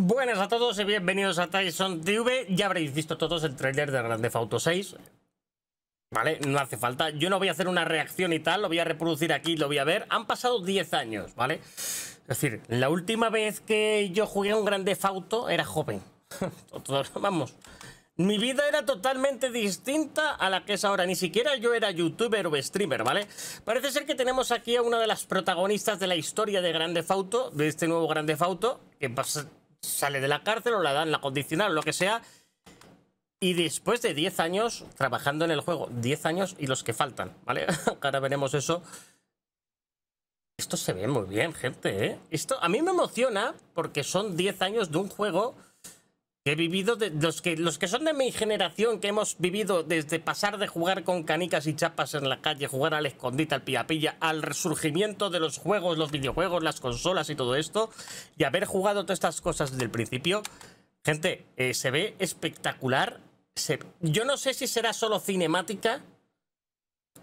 Buenas a todos y bienvenidos a Tyson TV. Ya habréis visto todos el tráiler de Grand Theft Auto 6. Vale, no hace falta. Yo no voy a hacer una reacción y tal, lo voy a reproducir aquí, lo voy a ver. Han pasado 10 años, ¿vale? Es decir, la última vez que yo jugué a un Grand Theft Auto era joven. Vamos. Mi vida era totalmente distinta a la que es ahora. Ni siquiera yo era youtuber o streamer, ¿vale? Parece ser que tenemos aquí a una de las protagonistas de la historia de Grande Auto, de este nuevo Grande Auto, que pasa, sale de la cárcel o la dan la condicional o lo que sea. Y después de 10 años trabajando en el juego, 10 años y los que faltan, ¿vale? Ahora veremos eso. Esto se ve muy bien, gente, ¿eh? Esto a mí me emociona porque son 10 años de un juego He vivido de los que los que son de mi generación que hemos vivido desde pasar de jugar con canicas y chapas en la calle, jugar al escondite, al pilla, al resurgimiento de los juegos, los videojuegos, las consolas y todo esto y haber jugado todas estas cosas desde el principio. Gente, eh, se ve espectacular. Yo no sé si será solo cinemática,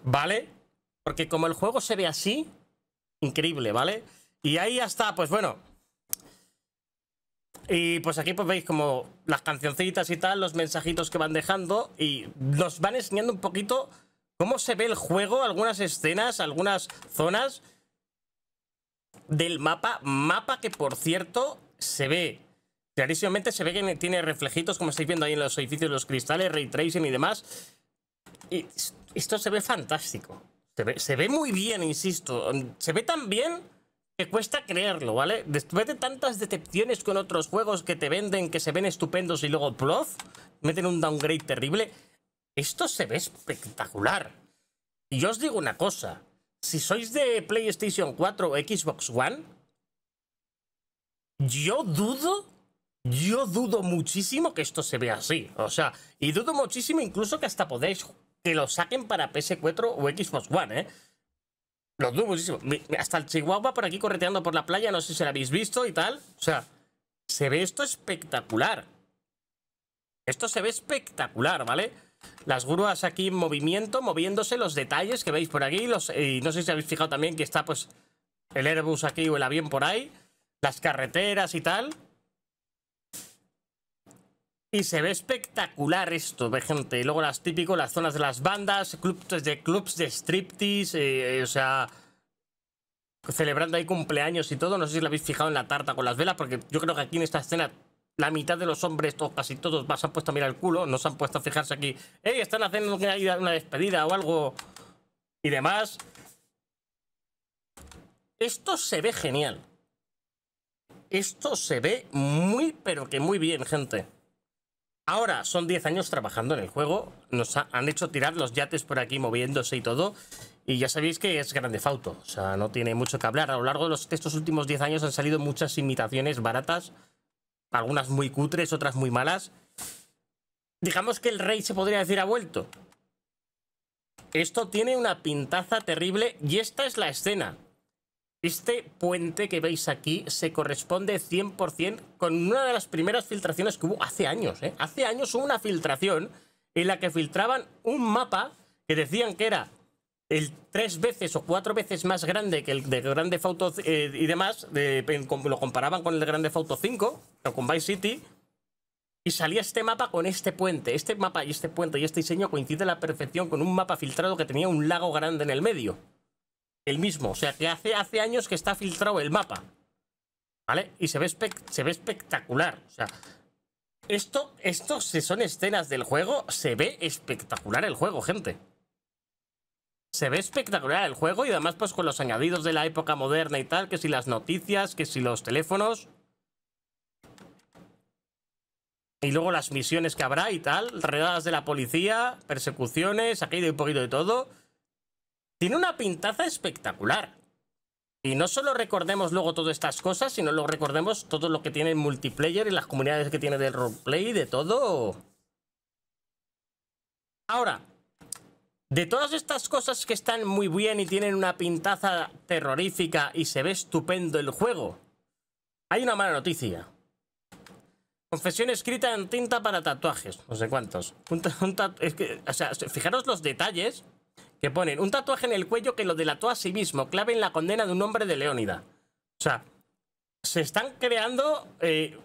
¿vale? Porque como el juego se ve así, increíble, ¿vale? Y ahí está, pues bueno, y pues aquí pues veis como las cancioncitas y tal, los mensajitos que van dejando y nos van enseñando un poquito cómo se ve el juego, algunas escenas, algunas zonas del mapa. Mapa que por cierto se ve clarísimamente, se ve que tiene reflejitos como estáis viendo ahí en los edificios, los cristales, ray tracing y demás. Y esto se ve fantástico. Se ve, se ve muy bien, insisto. Se ve tan bien que cuesta creerlo, ¿vale? Después de tantas decepciones con otros juegos que te venden, que se ven estupendos y luego plof, meten un downgrade terrible. Esto se ve espectacular. Y yo os digo una cosa. Si sois de PlayStation 4 o Xbox One, yo dudo, yo dudo muchísimo que esto se vea así. O sea, y dudo muchísimo incluso que hasta podéis que lo saquen para PS4 o Xbox One, ¿eh? Los dudo muchísimo. Hasta el Chihuahua por aquí correteando por la playa, no sé si lo habéis visto y tal. O sea, se ve esto espectacular. Esto se ve espectacular, ¿vale? Las grúas aquí en movimiento, moviéndose, los detalles que veis por aquí. Los, y no sé si habéis fijado también que está pues el Airbus aquí o el avión por ahí. Las carreteras y tal. Y se ve espectacular esto, ...ve gente. Y luego las típico, las zonas de las bandas, clubs pues, de clubs de striptease, eh, o sea, celebrando ahí cumpleaños y todo. No sé si lo habéis fijado en la tarta con las velas, porque yo creo que aquí en esta escena la mitad de los hombres, todos, casi todos, se han puesto a mirar el culo, no se han puesto a fijarse aquí. ¡Ey! Están haciendo una despedida o algo y demás. Esto se ve genial. Esto se ve muy, pero que muy bien, gente. Ahora son 10 años trabajando en el juego, nos han hecho tirar los yates por aquí moviéndose y todo, y ya sabéis que es grande fauto, o sea, no tiene mucho que hablar. A lo largo de, de estos últimos 10 años han salido muchas imitaciones baratas, algunas muy cutres, otras muy malas. Digamos que el rey se podría decir ha vuelto. Esto tiene una pintaza terrible y esta es la escena. Este puente que veis aquí se corresponde 100% con una de las primeras filtraciones que hubo hace años. ¿eh? Hace años hubo una filtración en la que filtraban un mapa que decían que era el tres veces o cuatro veces más grande que el de Grande Auto eh, y demás, lo comparaban con el de Grande Auto 5 o con Vice City, y salía este mapa con este puente. Este mapa y este puente y este diseño coinciden a la perfección con un mapa filtrado que tenía un lago grande en el medio. El mismo, o sea que hace, hace años que está filtrado el mapa. ¿Vale? Y se ve, se ve espectacular. O sea, esto, esto si son escenas del juego, se ve espectacular el juego, gente. Se ve espectacular el juego y además pues con los añadidos de la época moderna y tal, que si las noticias, que si los teléfonos. Y luego las misiones que habrá y tal, redadas de la policía, persecuciones, aquí hay un poquito de todo. Tiene una pintaza espectacular. Y no solo recordemos luego todas estas cosas, sino lo recordemos todo lo que tiene el multiplayer y las comunidades que tiene del roleplay, y de todo. Ahora, de todas estas cosas que están muy bien y tienen una pintaza terrorífica y se ve estupendo el juego, hay una mala noticia. Confesión escrita en tinta para tatuajes, no sé cuántos. fijaros los detalles que ponen un tatuaje en el cuello que lo delató a sí mismo, clave en la condena de un hombre de Leónida. O sea, se están creando eh,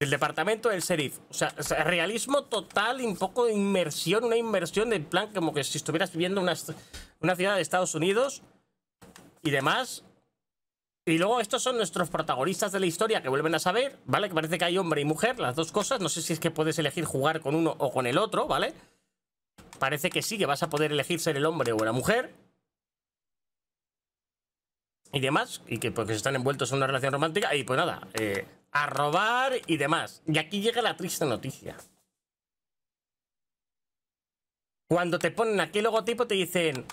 el departamento del sheriff. O sea, realismo total un poco de inmersión, una inmersión del plan como que si estuvieras viviendo una, ciudad de Estados Unidos y demás. Y luego estos son nuestros protagonistas de la historia que vuelven a saber, ¿vale? Que parece que hay hombre y mujer, las dos cosas. No sé si es que puedes elegir jugar con uno o con el otro, ¿vale? vale Parece que sí, que vas a poder elegir ser el hombre o la mujer. Y demás. Y que porque están envueltos en una relación romántica. Y pues nada, eh, a robar y demás. Y aquí llega la triste noticia. Cuando te ponen aquí el logotipo te dicen,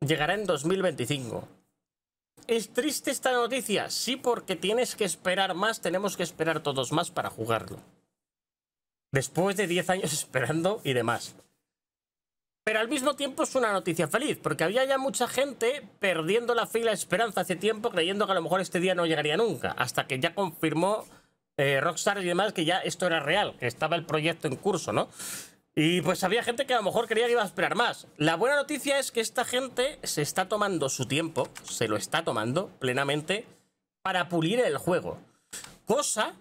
llegará en 2025. ¿Es triste esta noticia? Sí, porque tienes que esperar más, tenemos que esperar todos más para jugarlo. Después de 10 años esperando y demás. Pero al mismo tiempo es una noticia feliz, porque había ya mucha gente perdiendo la fe la esperanza hace tiempo, creyendo que a lo mejor este día no llegaría nunca, hasta que ya confirmó eh, Rockstar y demás que ya esto era real, que estaba el proyecto en curso, ¿no? Y pues había gente que a lo mejor quería que iba a esperar más. La buena noticia es que esta gente se está tomando su tiempo, se lo está tomando plenamente, para pulir el juego. Cosa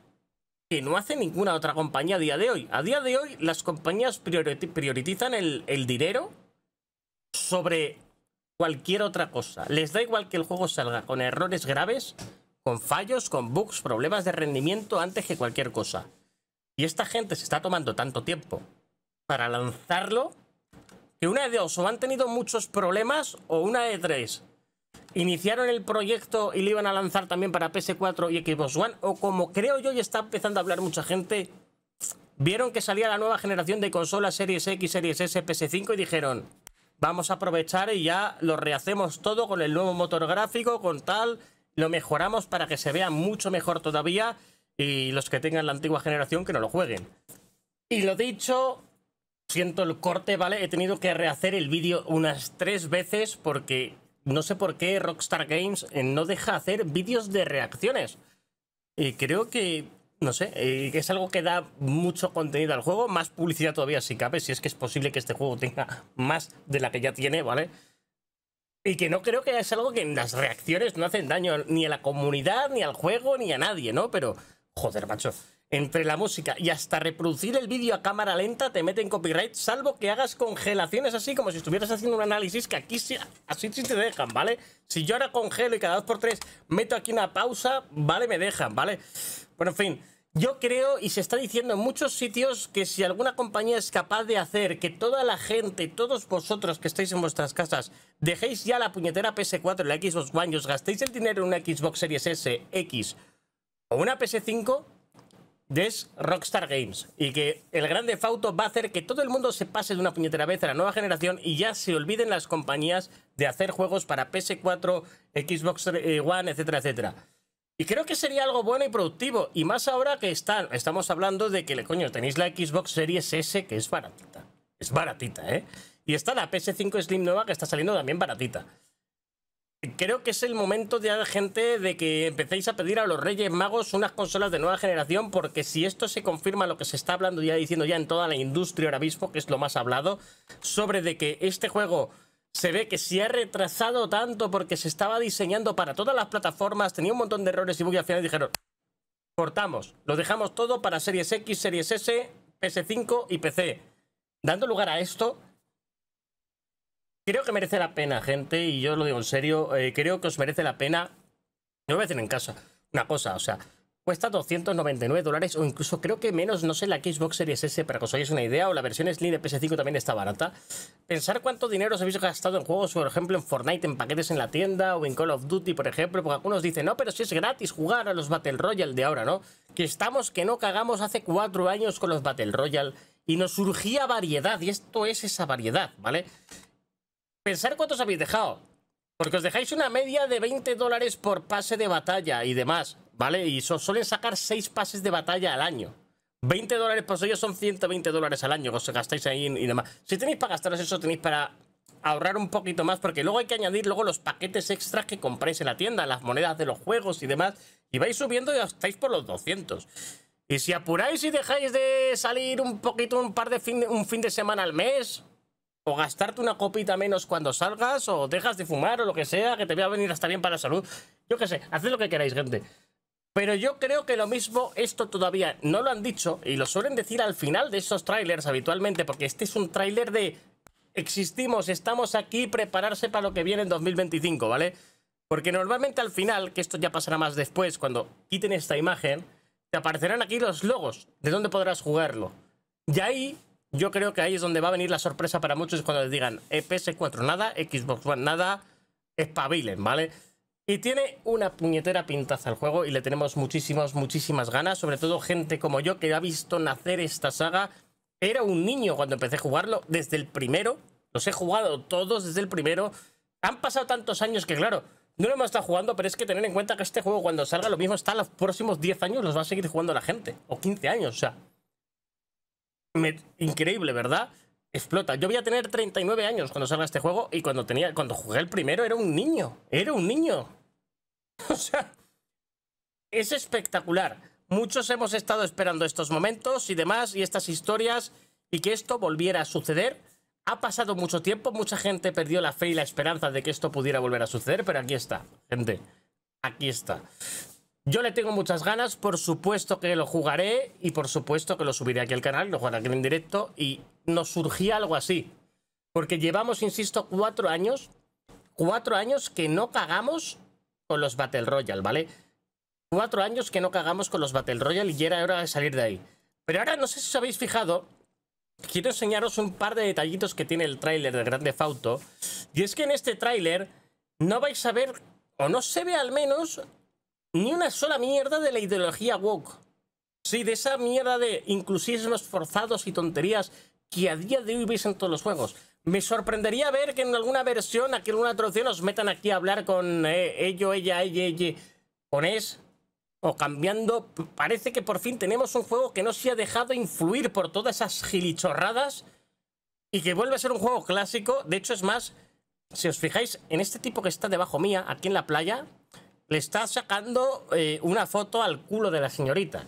que no hace ninguna otra compañía a día de hoy. A día de hoy las compañías priorizan el, el dinero sobre cualquier otra cosa. Les da igual que el juego salga con errores graves, con fallos, con bugs, problemas de rendimiento antes que cualquier cosa. Y esta gente se está tomando tanto tiempo para lanzarlo que una de dos o han tenido muchos problemas o una de tres iniciaron el proyecto y lo iban a lanzar también para PS4 y Xbox One, o como creo yo y está empezando a hablar mucha gente, vieron que salía la nueva generación de consolas Series X, Series S, PS5 y dijeron, vamos a aprovechar y ya lo rehacemos todo con el nuevo motor gráfico, con tal, lo mejoramos para que se vea mucho mejor todavía y los que tengan la antigua generación que no lo jueguen. Y lo dicho, siento el corte, ¿vale? He tenido que rehacer el vídeo unas tres veces porque no sé por qué Rockstar Games eh, no deja hacer vídeos de reacciones. Y creo que, no sé, eh, es algo que da mucho contenido al juego, más publicidad todavía si cabe, si es que es posible que este juego tenga más de la que ya tiene, ¿vale? Y que no creo que es algo que en las reacciones no hacen daño ni a la comunidad, ni al juego, ni a nadie, ¿no? Pero, joder, macho entre la música y hasta reproducir el vídeo a cámara lenta te meten copyright, salvo que hagas congelaciones así, como si estuvieras haciendo un análisis que aquí sí, así sí te dejan, ¿vale? Si yo ahora congelo y cada dos por tres meto aquí una pausa, ¿vale? Me dejan, ¿vale? Bueno, en fin. Yo creo, y se está diciendo en muchos sitios, que si alguna compañía es capaz de hacer que toda la gente, todos vosotros que estáis en vuestras casas, dejéis ya la puñetera PS4, la Xbox One os gastéis el dinero en una Xbox Series S, X o una PS5, de Rockstar Games y que el grande fauto va a hacer que todo el mundo se pase de una puñetera vez a la nueva generación y ya se olviden las compañías de hacer juegos para PS4, Xbox One, etcétera, etcétera. Y creo que sería algo bueno y productivo, y más ahora que están, estamos hablando de que, le coño, tenéis la Xbox Series S, que es baratita. Es baratita, ¿eh? Y está la PS5 Slim nueva, que está saliendo también baratita. Creo que es el momento ya, gente, de que empecéis a pedir a los Reyes Magos unas consolas de nueva generación, porque si esto se confirma lo que se está hablando ya diciendo ya en toda la industria ahora mismo, que es lo más hablado, sobre de que este juego se ve que se ha retrasado tanto porque se estaba diseñando para todas las plataformas, tenía un montón de errores y bugs y al final dijeron, cortamos, lo dejamos todo para Series X, Series S, PS5 y PC. Dando lugar a esto, creo que merece la pena, gente, y yo lo digo en serio, eh, creo que os merece la pena, no voy a en casa, una cosa, o sea, cuesta 299 dólares o incluso creo que menos, no sé, la Xbox Series S para que os hagáis una idea o la versión Slim de PS5 también está barata. Pensar cuánto dinero os habéis gastado en juegos, por ejemplo, en Fortnite, en paquetes en la tienda o en Call of Duty, por ejemplo, porque algunos dicen, no, pero si es gratis jugar a los Battle Royale de ahora, ¿no? Que estamos que no cagamos hace cuatro años con los Battle Royale y nos surgía variedad y esto es esa variedad, ¿vale? pensar cuántos habéis dejado. Porque os dejáis una media de 20 dólares por pase de batalla y demás, ¿vale? Y so suelen sacar 6 pases de batalla al año. 20 dólares por ellos son 120 dólares al año que os gastáis ahí y demás. Si tenéis para gastaros eso, tenéis para ahorrar un poquito más, porque luego hay que añadir luego los paquetes extras que compráis en la tienda, las monedas de los juegos y demás, y vais subiendo y gastáis por los 200. Y si apuráis y dejáis de salir un poquito, un par de fin, un fin de semana al mes, o gastarte una copita menos cuando salgas, o dejas de fumar, o lo que sea, que te voy a venir hasta bien para la salud. Yo qué sé, haced lo que queráis, gente. Pero yo creo que lo mismo, esto todavía no lo han dicho, y lo suelen decir al final de esos trailers habitualmente, porque este es un tráiler de existimos, estamos aquí, prepararse para lo que viene en 2025, ¿vale? Porque normalmente al final, que esto ya pasará más después, cuando quiten esta imagen, te aparecerán aquí los logos de dónde podrás jugarlo. Y ahí yo creo que ahí es donde va a venir la sorpresa para muchos cuando les digan eh, PS4 nada, Xbox One nada, espabilen, ¿vale? Y tiene una puñetera pintaza el juego y le tenemos muchísimas, muchísimas ganas, sobre todo gente como yo que ha visto nacer esta saga. Era un niño cuando empecé a jugarlo, desde el primero, los he jugado todos desde el primero. Han pasado tantos años que, claro, no lo hemos estado jugando, pero es que tener en cuenta que este juego cuando salga lo mismo está los próximos 10 años, los va a seguir jugando la gente, o 15 años, o sea, Increíble, ¿verdad? Explota. Yo voy a tener 39 años cuando salga este juego y cuando, tenía, cuando jugué el primero era un niño. Era un niño. O sea, es espectacular. Muchos hemos estado esperando estos momentos y demás y estas historias y que esto volviera a suceder. Ha pasado mucho tiempo, mucha gente perdió la fe y la esperanza de que esto pudiera volver a suceder, pero aquí está, gente. Aquí está. Yo le tengo muchas ganas, por supuesto que lo jugaré y por supuesto que lo subiré aquí al canal, lo jugaré aquí en directo y nos surgía algo así. Porque llevamos, insisto, cuatro años, cuatro años que no cagamos con los Battle Royale, ¿vale? Cuatro años que no cagamos con los Battle Royale y era hora de salir de ahí. Pero ahora no sé si os habéis fijado, quiero enseñaros un par de detallitos que tiene el tráiler de Grande Fauto. Y es que en este tráiler no vais a ver, o no se ve al menos, ni una sola mierda de la ideología woke. Sí, de esa mierda de inclusivismos forzados y tonterías que a día de hoy veis en todos los juegos. Me sorprendería ver que en alguna versión, aquí en alguna traducción, nos metan aquí a hablar con eh, ello, ella, ella, ella, con es, o cambiando. Parece que por fin tenemos un juego que no se ha dejado influir por todas esas gilichorradas y que vuelve a ser un juego clásico. De hecho, es más, si os fijáis, en este tipo que está debajo mía, aquí en la playa, le está sacando eh, una foto al culo de la señorita.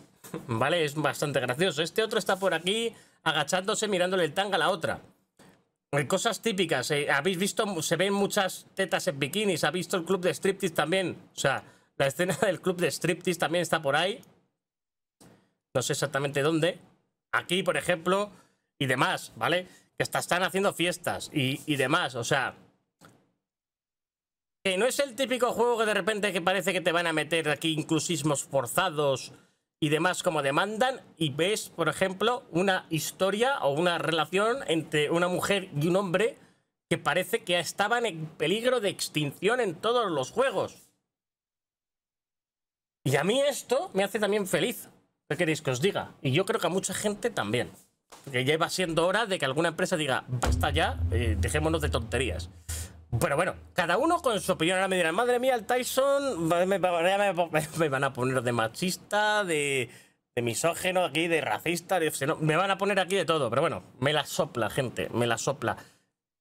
¿Vale? Es bastante gracioso. Este otro está por aquí agachándose mirándole el tanga a la otra. Eh, cosas típicas. Eh, habéis visto, se ven muchas tetas en bikinis. ¿Ha visto el club de striptease también? O sea, la escena del club de striptease también está por ahí. No sé exactamente dónde. Aquí, por ejemplo, y demás, ¿vale? Que hasta están haciendo fiestas y demás. O sea, que no es el típico juego que de repente que parece que te van a meter aquí inclusismos forzados y demás como demandan y ves, por ejemplo, una historia o una relación entre una mujer y un hombre que parece que estaban en peligro de extinción en todos los juegos. Y a mí esto me hace también feliz. ¿Qué queréis que os diga? Y yo creo que a mucha gente también. Porque ya iba siendo hora de que alguna empresa diga, basta ya, eh, dejémonos de tonterías. Pero bueno, cada uno con su opinión. a me dirán, madre mía, el Tyson me, van a poner de machista, de, de misógeno aquí, de racista, de, me van a poner aquí de todo. Pero bueno, me la sopla, gente, me la sopla.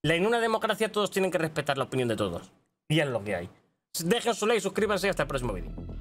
En una democracia todos tienen que respetar la opinión de todos. Y es lo que hay. Dejen su like, suscríbanse y hasta el próximo vídeo.